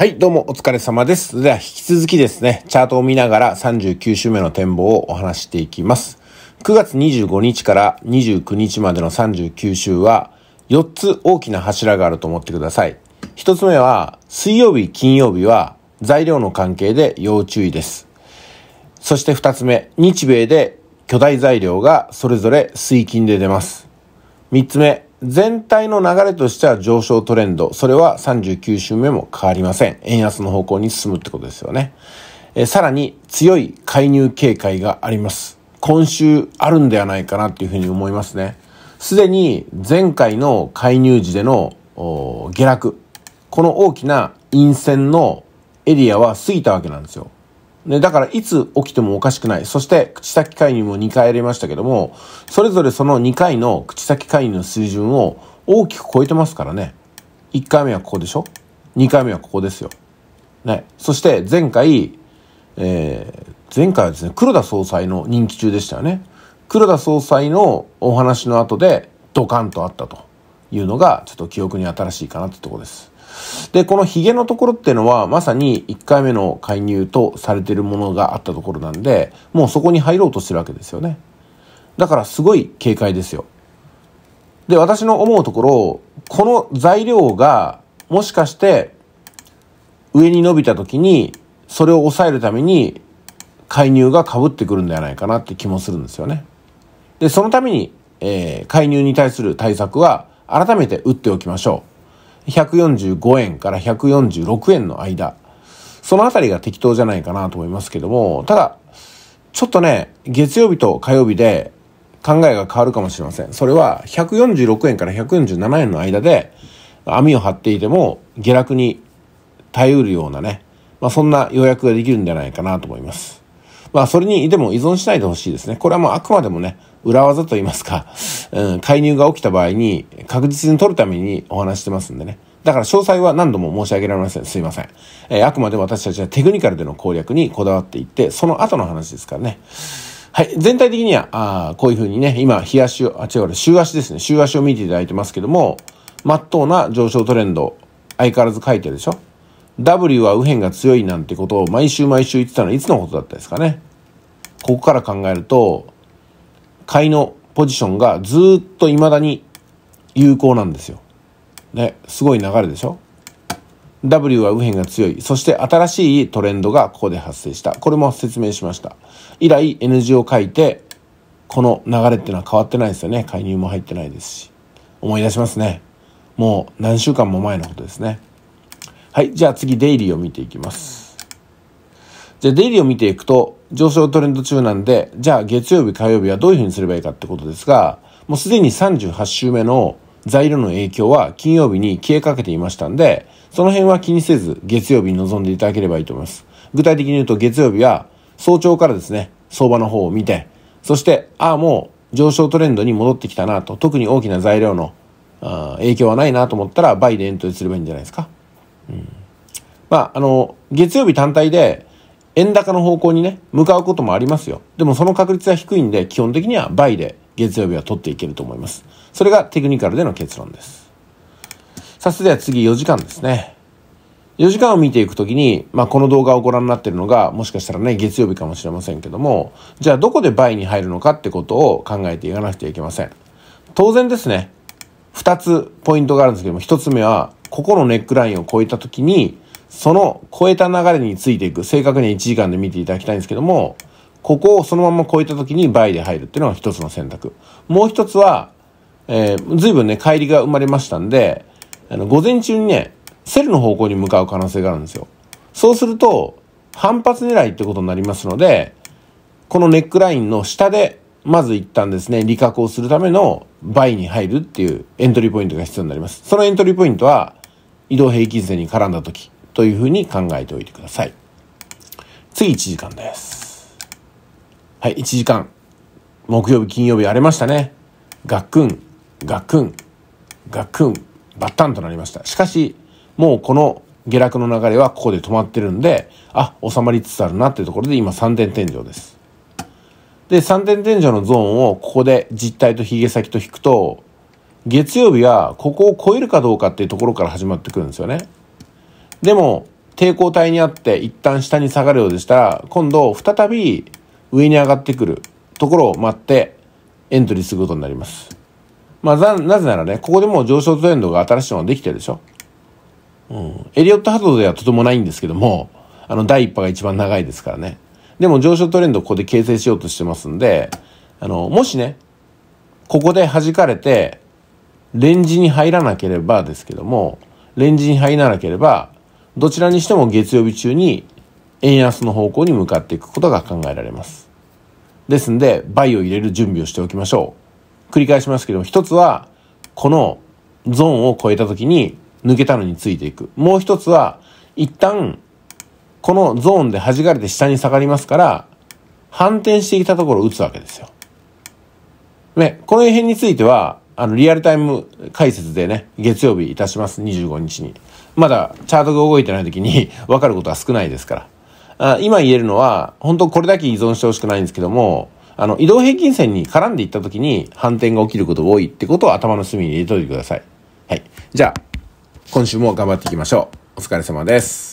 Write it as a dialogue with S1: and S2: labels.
S1: はい、どうもお疲れ様です。では引き続きですね、チャートを見ながら39週目の展望をお話していきます。9月25日から29日までの39週は、4つ大きな柱があると思ってください。1つ目は、水曜日、金曜日は材料の関係で要注意です。そして2つ目、日米で巨大材料がそれぞれ水金で出ます。3つ目、全体の流れとしては上昇トレンド。それは39週目も変わりません。円安の方向に進むってことですよね。えさらに強い介入警戒があります。今週あるんではないかなっていうふうに思いますね。すでに前回の介入時での下落。この大きな陰線のエリアは過ぎたわけなんですよ。ね、だからいつ起きてもおかしくない。そして口先介入も2回やりましたけども、それぞれその2回の口先介入の水準を大きく超えてますからね。1回目はここでしょ ?2 回目はここですよ。ね。そして前回、えー、前回はですね、黒田総裁の任期中でしたよね。黒田総裁のお話の後でドカンとあったと。いうのが、ちょっと記憶に新しいかなってとこです。で、このヒゲのところっていうのは、まさに1回目の介入とされてるものがあったところなんで、もうそこに入ろうとしてるわけですよね。だからすごい警戒ですよ。で、私の思うところ、この材料が、もしかして、上に伸びた時に、それを抑えるために、介入が被ってくるんではないかなって気もするんですよね。で、そのために、えー、介入に対する対策は、改めて打っておきましょう。145円から146円の間。そのあたりが適当じゃないかなと思いますけども、ただ、ちょっとね、月曜日と火曜日で考えが変わるかもしれません。それは146円から147円の間で網を張っていても下落に耐えうるようなね、まあ、そんな予約ができるんじゃないかなと思います。まあ、それにでも依存しないでほしいですね。これはもうあくまでもね、裏技と言いますか、うん、介入が起きた場合に確実に取るためにお話してますんでね。だから詳細は何度も申し上げられません。すいません。えー、あくまで私たちはテクニカルでの攻略にこだわっていって、その後の話ですからね。はい。全体的には、あこういうふうにね、今、日足を、あ、違う、週足ですね。週足を見ていただいてますけども、真っ当な上昇トレンド、相変わらず書いてるでしょ W は右辺が強いなんてことを毎週毎週言ってたのはいつのことだったですかね。ここから考えると、買いのポジションがずっと未だに有効なんですよ。ね、すごい流れでしょ W は右辺が強い。そして新しいトレンドがここで発生した。これも説明しました。以来 N 字を書いて、この流れっていうのは変わってないですよね。介入も入ってないですし。思い出しますね。もう何週間も前のことですね。はい。じゃあ次、デイリーを見ていきます。じゃあ、デイリーを見ていくと、上昇トレンド中なんで、じゃあ月曜日、火曜日はどういうふうにすればいいかってことですが、もうすでに38週目の材料の影響は金曜日に消えかけていましたんで、その辺は気にせず月曜日に臨んでいただければいいと思います。具体的に言うと月曜日は早朝からですね、相場の方を見て、そして、ああ、もう上昇トレンドに戻ってきたなと、特に大きな材料の影響はないなと思ったら、バイでエントリーすればいいんじゃないですか。まあ、あの、月曜日単体で、円高の方向にね、向かうこともありますよ。でもその確率は低いんで、基本的には倍で月曜日は取っていけると思います。それがテクニカルでの結論です。さあ、それでは次4時間ですね。4時間を見ていくときに、まあ、この動画をご覧になっているのが、もしかしたらね、月曜日かもしれませんけども、じゃあどこで倍に入るのかってことを考えていかなくてはいけません。当然ですね、2つポイントがあるんですけども、1つ目は、ここのネックラインを超えた時に、その超えた流れについていく、正確には1時間で見ていただきたいんですけども、ここをそのまま超えた時に倍で入るっていうのが一つの選択。もう一つは、えー、随分ね、帰りが生まれましたんで、あの、午前中にね、セルの方向に向かう可能性があるんですよ。そうすると、反発狙いってことになりますので、このネックラインの下で、まず一旦ですね、利確をするための倍に入るっていうエントリーポイントが必要になります。そのエントリーポイントは、移動平均線に絡んだ時というふうに考えておいてください。次1時間です。はい、1時間。木曜日、金曜日荒れましたね。ガックン、ガックン、ガックン、バッタンとなりました。しかし、もうこの下落の流れはここで止まってるんで、あ、収まりつつあるなっていうところで今3点天井です。で、3点天井のゾーンをここで実体とヒゲ先と引くと、月曜日はここを超えるかどうかっていうところから始まってくるんですよね。でも、抵抗体にあって一旦下に下がるようでしたら、今度再び上に上がってくるところを待ってエントリーすることになります。まあ、なぜならね、ここでもう上昇トレンドが新しいのができてるでしょ。うん。エリオット波動ではとてもないんですけども、あの、第一波が一番長いですからね。でも上昇トレンドをここで形成しようとしてますんで、あの、もしね、ここで弾かれて、レンジに入らなければですけども、レンジに入らなければ、どちらにしても月曜日中に円安の方向に向かっていくことが考えられます。ですんで、バイを入れる準備をしておきましょう。繰り返しますけど、も、一つは、このゾーンを超えた時に抜けたのについていく。もう一つは、一旦、このゾーンで弾かれて下に下がりますから、反転してきたところを打つわけですよ。ね、この辺については、あの、リアルタイム解説でね、月曜日いたします、25日に。まだチャートが動いてない時に分 かることは少ないですから。あ今言えるのは、本当これだけ依存してほしくないんですけども、あの、移動平均線に絡んでいった時に反転が起きることが多いってことを頭の隅に入れといてください。はい。じゃあ、今週も頑張っていきましょう。お疲れ様です。